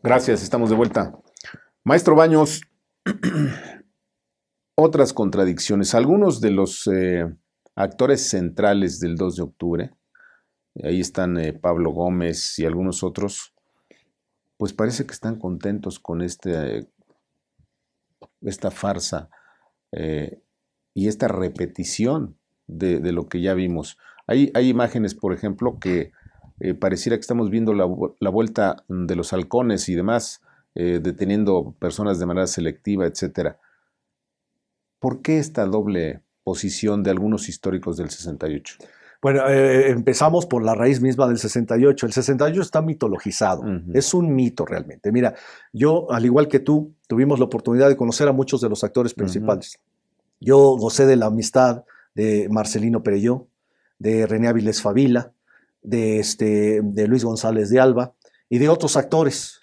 Gracias, estamos de vuelta. Maestro Baños, otras contradicciones. Algunos de los eh, actores centrales del 2 de octubre, ahí están eh, Pablo Gómez y algunos otros, pues parece que están contentos con este, esta farsa eh, y esta repetición de, lo que ya vimos. hay imágenes, por ejemplo, que eh, pareciera que estamos viendo la, vuelta mm, de los halcones y demás, eh, deteniendo personas de manera selectiva, etc. ¿Por qué esta doble posición de algunos históricos del 68? Bueno, eh, empezamos por la raíz misma del 68. El 68 está mitologizado, es un mito realmente. Mira, yo, al igual que tú, tuvimos la oportunidad de conocer a muchos de los actores principales. Yo gocé de la amistad de Marcelino Pereyó, de René Avilés Favila, de, este, de Luis González de Alba y de otros actores.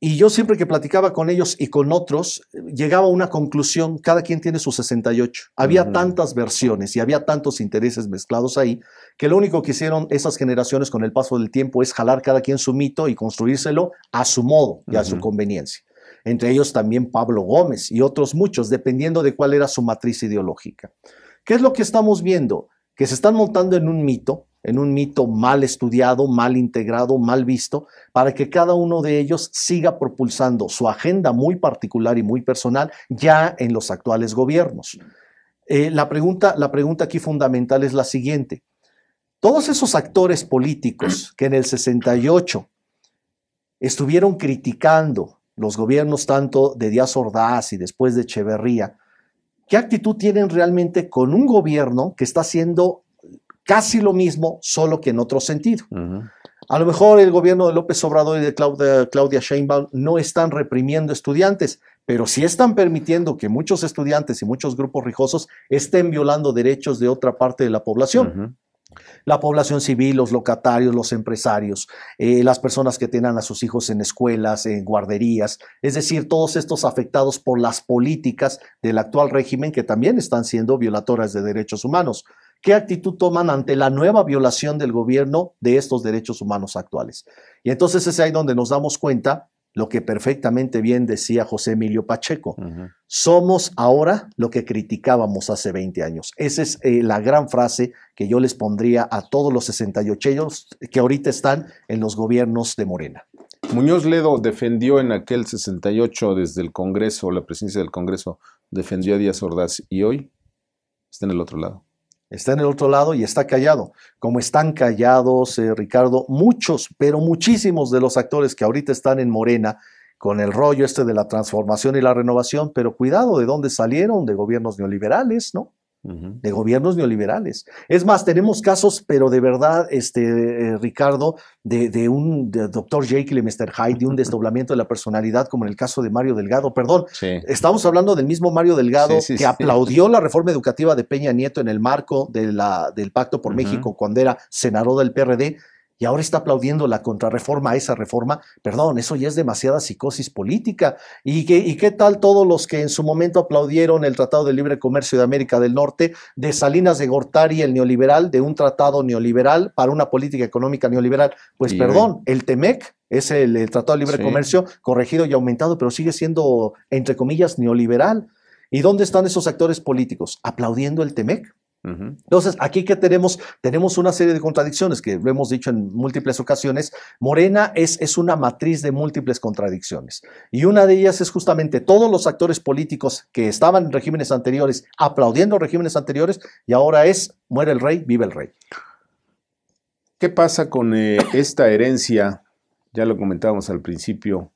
Y yo siempre que platicaba con ellos y con otros, llegaba a una conclusión, cada quien tiene su 68. Había tantas versiones y había tantos intereses mezclados ahí, que lo único que hicieron esas generaciones con el paso del tiempo es jalar cada quien su mito y construírselo a su modo y a su conveniencia. Entre ellos también Pablo Gómez y otros muchos, dependiendo de cuál era su matriz ideológica. ¿Qué es lo que estamos viendo? Que se están montando en un mito, en un mito mal estudiado, mal integrado, mal visto, para que cada uno de ellos siga propulsando su agenda muy particular y muy personal ya en los actuales gobiernos. Eh, la, pregunta, la pregunta aquí fundamental es la siguiente. Todos esos actores políticos que en el 68 estuvieron criticando los gobiernos tanto de Díaz Ordaz y después de Echeverría, ¿qué actitud tienen realmente con un gobierno que está haciendo casi lo mismo, solo que en otro sentido. A lo mejor el gobierno de López Obrador y de Claudia, Sheinbaum no están reprimiendo estudiantes, pero sí están permitiendo que muchos estudiantes y muchos grupos rijosos estén violando derechos de otra parte de la población. La población civil, los locatarios, los empresarios, eh, las personas que tengan a sus hijos en escuelas, en guarderías, es decir, todos estos afectados por las políticas del actual régimen que también están siendo violadoras de derechos humanos. ¿Qué actitud toman ante la nueva violación del gobierno de estos derechos humanos actuales? Y entonces es ahí donde nos damos cuenta lo que perfectamente bien decía José Emilio Pacheco. Somos ahora lo que criticábamos hace 20 años. Esa es eh, la gran frase que yo les pondría a todos los 68 ellos que ahorita están en los gobiernos de Morena. Muñoz Ledo defendió en aquel 68 desde el Congreso, la presidencia del Congreso, defendió a Díaz Ordaz y hoy está en el otro lado está en el otro lado y está callado. Como están callados, eh, Ricardo, muchos, pero muchísimos de los actores que ahorita están en Morena con el rollo este de la transformación y la renovación, pero cuidado de dónde salieron, de gobiernos neoliberales, ¿no? de gobiernos neoliberales. Es más, tenemos casos, pero de verdad, este, eh, Ricardo, de, un doctor Jake Jekyll Hyde, de un desdoblamiento de la personalidad, como en el caso de Mario Delgado. Perdón, estamos hablando del mismo Mario Delgado que aplaudió la reforma educativa de Peña Nieto en el marco de la, del Pacto por México cuando era senador del PRD y ahora está aplaudiendo la contrarreforma a esa reforma, perdón, eso ya es demasiada psicosis política. ¿Y qué, tal todos los que en su momento aplaudieron el Tratado de Libre Comercio de América del Norte, de Salinas de Gortari, el neoliberal, de un tratado neoliberal para una política económica neoliberal? Pues perdón, el TEMEC es el, Tratado de Libre Comercio corregido y aumentado, pero sigue siendo, entre comillas, neoliberal. ¿Y dónde están esos actores políticos? ¿Aplaudiendo el TEMEC? Entonces, aquí que tenemos, tenemos una serie de contradicciones que lo hemos dicho en múltiples ocasiones. Morena es, es una matriz de múltiples contradicciones. Y una de ellas es justamente todos los actores políticos que estaban en regímenes anteriores aplaudiendo regímenes anteriores y ahora es muere el rey, vive el rey. ¿Qué pasa con eh, esta herencia? Ya lo comentábamos al principio,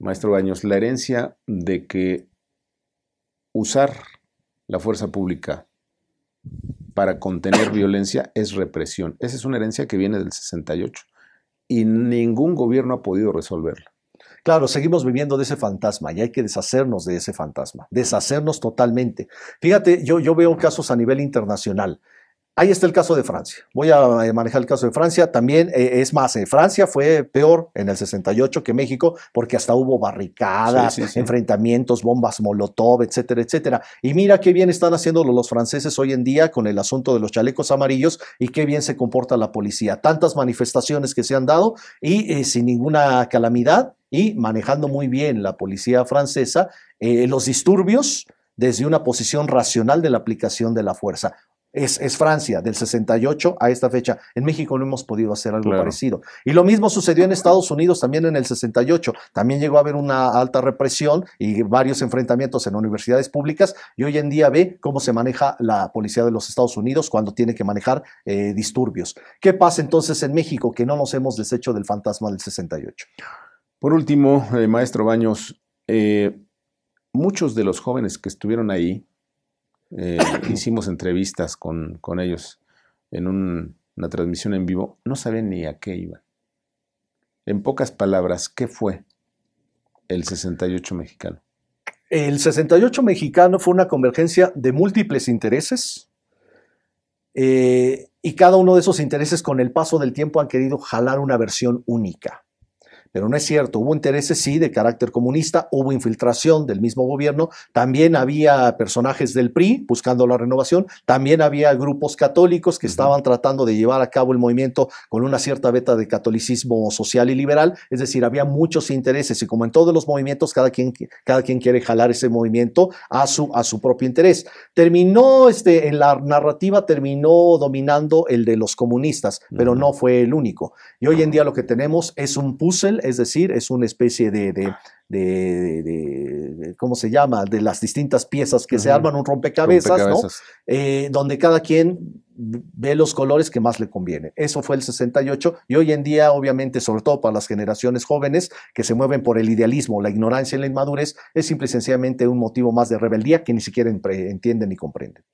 maestro Baños, la herencia de que usar la fuerza pública para contener violencia es represión. Esa es una herencia que viene del 68 y ningún gobierno ha podido resolverla. Claro, seguimos viviendo de ese fantasma y hay que deshacernos de ese fantasma, deshacernos totalmente. Fíjate, yo, yo veo casos a nivel internacional. Ahí está el caso de Francia. Voy a eh, manejar el caso de Francia. También, eh, es más, eh, Francia fue peor en el 68 que México porque hasta hubo barricadas, enfrentamientos, bombas Molotov, etcétera, etcétera. Y mira qué bien están haciendo los franceses hoy en día con el asunto de los chalecos amarillos y qué bien se comporta la policía. Tantas manifestaciones que se han dado y sin ninguna calamidad y manejando muy bien la policía francesa los disturbios desde una posición racional de la aplicación de la fuerza. Es, Francia, del 68 a esta fecha. En México no hemos podido hacer algo parecido. Y lo mismo sucedió en Estados Unidos también en el 68. También llegó a haber una alta represión y varios enfrentamientos en universidades públicas. Y hoy en día ve cómo se maneja la policía de los Estados Unidos cuando tiene que manejar eh, disturbios. ¿Qué pasa entonces en México que no nos hemos deshecho del fantasma del 68? Por último, eh, maestro Baños, eh, muchos de los jóvenes que estuvieron ahí eh, hicimos entrevistas con, ellos en una transmisión en vivo, no saben ni a qué iban. En pocas palabras, ¿qué fue el 68 mexicano? El 68 mexicano fue una convergencia de múltiples intereses eh, y cada uno de esos intereses con el paso del tiempo han querido jalar una versión única. Pero no es cierto, hubo intereses sí de carácter comunista, hubo infiltración del mismo gobierno, también había personajes del PRI buscando la renovación, también había grupos católicos que estaban tratando de llevar a cabo el movimiento con una cierta beta de catolicismo social y liberal, es decir, había muchos intereses y como en todos los movimientos, cada quien, cada quien quiere jalar ese movimiento a su, a su propio interés. Terminó, este, en la narrativa terminó dominando el de los comunistas, pero no fue el único. Y hoy en día lo que tenemos es un puzzle es decir, es una especie de, ¿cómo se llama? De las distintas piezas que se arman, un rompecabezas, ¿no? Eh, donde cada quien ve los colores que más le conviene. Eso fue el 68 y hoy en día, obviamente, sobre todo para las generaciones jóvenes que se mueven por el idealismo, la ignorancia y la inmadurez, es simple y sencillamente un motivo más de rebeldía que ni siquiera entienden ni comprenden.